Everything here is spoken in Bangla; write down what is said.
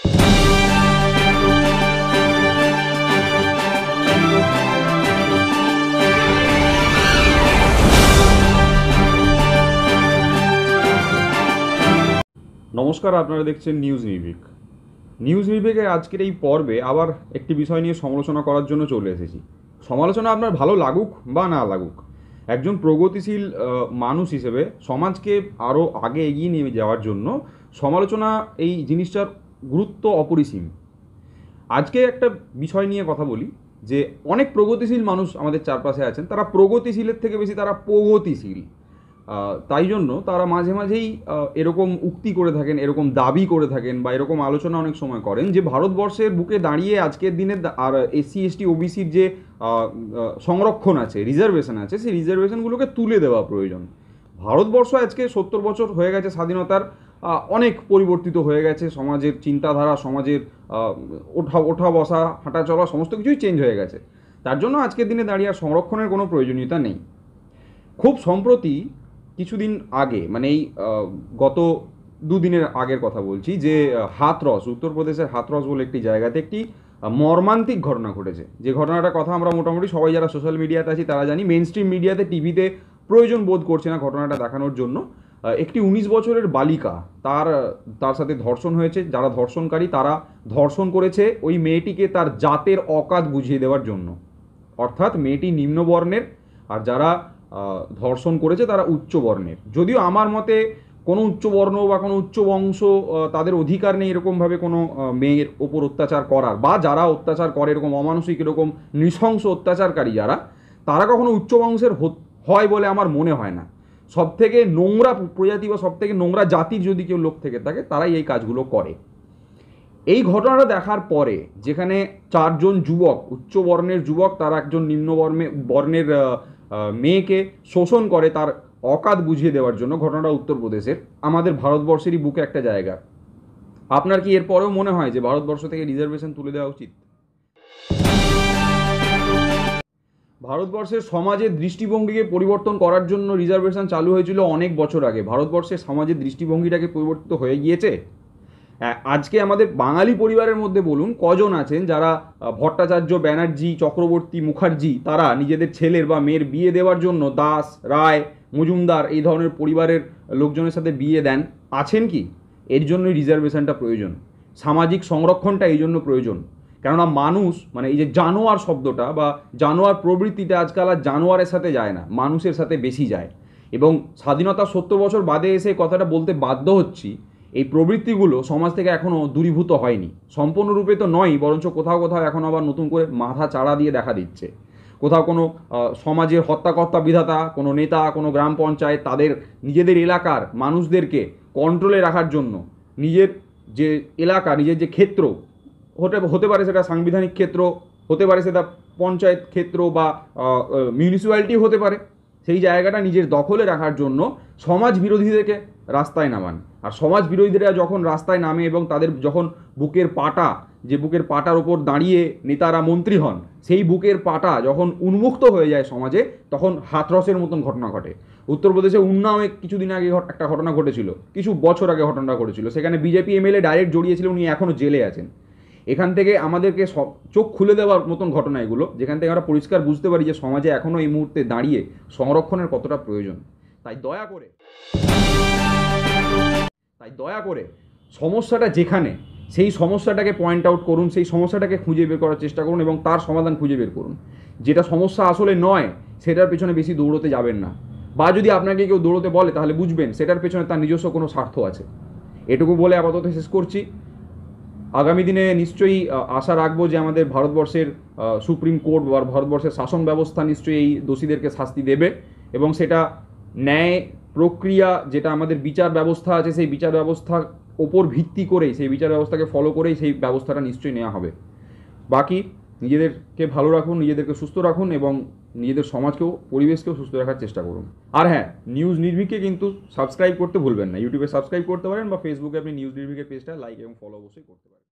নমস্কার আপনারা দেখছেন নিউজ নির্ভীক নিউজ নির্ভীকের আজকের এই পর্বে আবার একটি বিষয় নিয়ে সমালোচনা করার জন্য চলে এসেছি সমালোচনা আপনার ভালো লাগুক বা না লাগুক একজন প্রগতিশীল মানুষ হিসেবে সমাজকে আরও আগে এগিয়ে নিয়ে যাওয়ার জন্য সমালোচনা এই জিনিসটার গুরুত্ব অপরিসীম আজকে একটা বিষয় নিয়ে কথা বলি যে অনেক প্রগতিশীল মানুষ আমাদের চারপাশে আছেন তারা প্রগতিশীলের থেকে বেশি তারা প্রগতিশীল তাই জন্য তারা মাঝে মাঝেই এরকম উক্তি করে থাকেন এরকম দাবি করে থাকেন বা এরকম আলোচনা অনেক সময় করেন যে ভারতবর্ষের বুকে দাঁড়িয়ে আজকের দিনে আর এসসি এসটি ওবিসির যে সংরক্ষণ আছে রিজার্ভেশন আছে সেই রিজার্ভেশনগুলোকে তুলে দেওয়া প্রয়োজন ভারতবর্ষ আজকে সত্তর বছর হয়ে গেছে স্বাধীনতার অনেক পরিবর্তিত হয়ে গেছে সমাজের চিন্তাধারা সমাজের ওঠা ওঠা বসা হাঁটা চলা সমস্ত কিছুই চেঞ্জ হয়ে গেছে তার জন্য আজকের দিনে দাঁড়িয়ে আর সংরক্ষণের কোনো প্রয়োজনীয়তা নেই খুব সম্প্রতি কিছুদিন আগে মানে এই গত দুদিনের আগের কথা বলছি যে হাতরস উত্তরপ্রদেশের হাতরস বলে একটি জায়গাতে একটি মর্মান্তিক ঘটনা ঘটেছে যে ঘটনাটার কথা আমরা মোটামুটি সবাই যারা সোশ্যাল মিডিয়াতে আছি তারা জানি মেন স্ট্রিম মিডিয়াতে টিভিতে প্রয়োজন বোধ করছে না ঘটনাটা দেখানোর জন্য একটি উনিশ বছরের বালিকা তার তার সাথে ধর্ষণ হয়েছে যারা ধর্ষণকারী তারা ধর্ষণ করেছে ওই মেয়েটিকে তার জাতের অকাত বুঝিয়ে দেওয়ার জন্য অর্থাৎ মেয়েটি নিম্নবর্ণের আর যারা ধর্ষণ করেছে তারা উচ্চবর্ণের যদিও আমার মতে কোনো উচ্চবর্ণ বা কোনো উচ্চ বংশ তাদের অধিকার নেই এরকমভাবে কোনো মেয়ের ওপর অত্যাচার করার বা যারা অত্যাচার করে এরকম অমানসিক এরকম নৃশংস অত্যাচারকারী যারা তারা কখনো উচ্চ বংশের হয় বলে আমার মনে হয় না সব থেকে নোংরা প্রজাতি বা সব থেকে নোংরা জাতির যদি কেউ লোক থেকে থাকে তারাই এই কাজগুলো করে এই ঘটনাটা দেখার পরে যেখানে চারজন যুবক উচ্চ বর্ণের যুবক তার একজন নিম্ন বর্ণে বর্ণের মেয়েকে শোষণ করে তার অকাত বুঝিয়ে দেওয়ার জন্য ঘটনাটা উত্তরপ্রদেশের আমাদের ভারতবর্ষেরই বুকে একটা জায়গা আপনার কি এরপরেও মনে হয় যে ভারতবর্ষ থেকে রিজার্ভেশন তুলে দেওয়া উচিত ভারতবর্ষের সমাজের দৃষ্টিভঙ্গিকে পরিবর্তন করার জন্য রিজার্ভেশন চালু হয়েছিল অনেক বছর আগে ভারতবর্ষের সমাজের দৃষ্টিভঙ্গিটাকে পরিবর্তিত হয়ে গিয়েছে আজকে আমাদের বাঙালি পরিবারের মধ্যে বলুন কজন আছেন যারা ভট্টাচার্য ব্যানার্জি চক্রবর্তী মুখার্জি তারা নিজেদের ছেলের বা মেয়ের বিয়ে দেওয়ার জন্য দাস রায় মজুমদার এই ধরনের পরিবারের লোকজনের সাথে বিয়ে দেন আছেন কি এর জন্যই রিজার্ভেশনটা প্রয়োজন সামাজিক সংরক্ষণটা এই জন্য প্রয়োজন কেননা মানুষ মানে এই যে জানোয়ার শব্দটা বা জানোয়ার প্রবৃত্তিটা আজকাল আর জানোয়ারের সাথে যায় না মানুষের সাথে বেশি যায় এবং স্বাধীনতা সত্তর বছর বাদে এসে কথাটা বলতে বাধ্য হচ্ছি এই প্রবৃত্তিগুলো সমাজ থেকে এখনও দূরীভূত হয়নি সম্পূর্ণরূপে তো নয় বরঞ্চ কোথাও কোথাও এখন আবার নতুন করে মাথা চাড়া দিয়ে দেখা দিচ্ছে কোথাও কোনো সমাজের হত্যাকর্তা বিধাতা কোনো নেতা কোনো গ্রাম পঞ্চায়েত তাদের নিজেদের এলাকার মানুষদেরকে কন্ট্রোলে রাখার জন্য নিজের যে এলাকা নিজের যে ক্ষেত্র হতে হতে পারে সেটা সাংবিধানিক ক্ষেত্র হতে পারে সেটা পঞ্চায়েত ক্ষেত্র বা মিউনিসিপ্যালিটি হতে পারে সেই জায়গাটা নিজের দখলে রাখার জন্য সমাজ বিরোধীদেরকে রাস্তায় নামান আর সমাজ বিরোধীরা যখন রাস্তায় নামে এবং তাদের যখন বুকের পাটা যে বুকের পাটার ওপর দাঁড়িয়ে নেতারা মন্ত্রী হন সেই বুকের পাটা যখন উন্মুক্ত হয়ে যায় সমাজে তখন হাতরসের মতন ঘটনা ঘটে উত্তরপ্রদেশে উন্নাওয়ে কিছুদিন আগে একটা ঘটনা ঘটেছিল কিছু বছর আগে ঘটনা ঘটেছিল সেখানে বিজেপি এমএলএ ডাইরেক্ট জড়িয়েছিল উনি এখনও জেলে আছেন এখান থেকে আমাদেরকে সব চোখ খুলে দেওয়ার মতন ঘটনা এগুলো যেখান থেকে আমরা পরিষ্কার বুঝতে পারি যে সমাজে এখনও এই মুহূর্তে দাঁড়িয়ে সংরক্ষণের কতটা প্রয়োজন তাই দয়া করে তাই দয়া করে সমস্যাটা যেখানে সেই সমস্যাটাকে পয়েন্ট আউট করুন সেই সমস্যাটাকে খুঁজে বের করার চেষ্টা করুন এবং তার সমাধান খুঁজে বের করুন যেটা সমস্যা আসলে নয় সেটার পেছনে বেশি দৌড়তে যাবেন না বা যদি আপনাকে কেউ দৌড়তে বলে তাহলে বুঝবেন সেটার পেছনে তার নিজস্ব কোনো স্বার্থ আছে এটুকু বলে আপাতত শেষ করছি আগামী দিনে নিশ্চয়ই আশা রাখবো যে আমাদের ভারতবর্ষের সুপ্রিম কোর্ট বা ভারতবর্ষের শাসন ব্যবস্থা নিশ্চয়ই এই দোষীদেরকে শাস্তি দেবে এবং সেটা ন্যায় প্রক্রিয়া যেটা আমাদের বিচার ব্যবস্থা আছে সেই বিচার ব্যবস্থার ওপর ভিত্তি করেই সেই বিচার ব্যবস্থাকে ফলো করেই সেই ব্যবস্থাটা নিশ্চয়ই নেওয়া হবে বাকি নিজেদেরকে ভালো রাখুন নিজেদেরকে সুস্থ রাখুন এবং নিজেদের সমাজকেও পরিবেশকেও সুস্থ রাখার চেষ্টা করুন আর হ্যাঁ নিউজ নির্ভীককে কিন্তু সাবস্ক্রাইব করতে ভুলবেন না ইউটিউবে সাবস্ক্রাইব করতে পারেন বা ফেসবুকে আপনি নিউজ নির্ভীকের পেজটা লাইক এবং ফলো অবশ্যই করতে পারেন